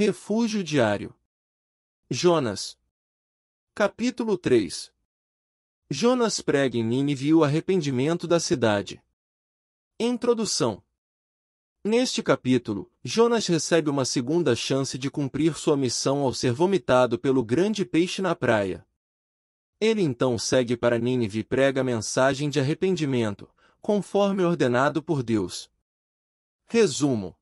Refúgio diário. Jonas. Capítulo 3. Jonas prega em Nínive o arrependimento da cidade. Introdução. Neste capítulo, Jonas recebe uma segunda chance de cumprir sua missão ao ser vomitado pelo grande peixe na praia. Ele então segue para Nínive e prega a mensagem de arrependimento, conforme ordenado por Deus. Resumo: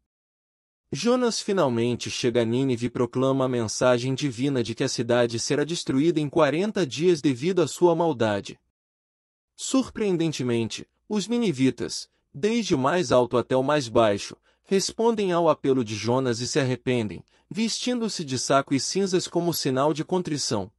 Jonas finalmente chega a Nínive e proclama a mensagem divina de que a cidade será destruída em 40 dias devido à sua maldade. Surpreendentemente, os ninivitas, desde o mais alto até o mais baixo, respondem ao apelo de Jonas e se arrependem, vestindo-se de saco e cinzas como sinal de contrição.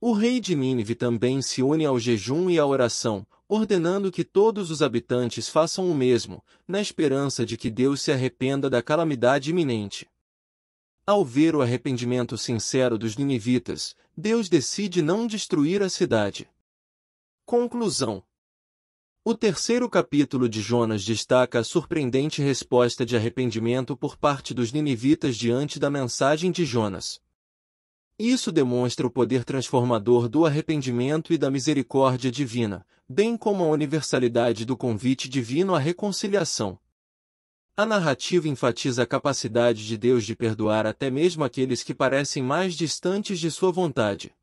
O rei de Nínive também se une ao jejum e à oração, ordenando que todos os habitantes façam o mesmo, na esperança de que Deus se arrependa da calamidade iminente. Ao ver o arrependimento sincero dos ninivitas, Deus decide não destruir a cidade. Conclusão O terceiro capítulo de Jonas destaca a surpreendente resposta de arrependimento por parte dos ninivitas diante da mensagem de Jonas. Isso demonstra o poder transformador do arrependimento e da misericórdia divina, bem como a universalidade do convite divino à reconciliação. A narrativa enfatiza a capacidade de Deus de perdoar até mesmo aqueles que parecem mais distantes de sua vontade.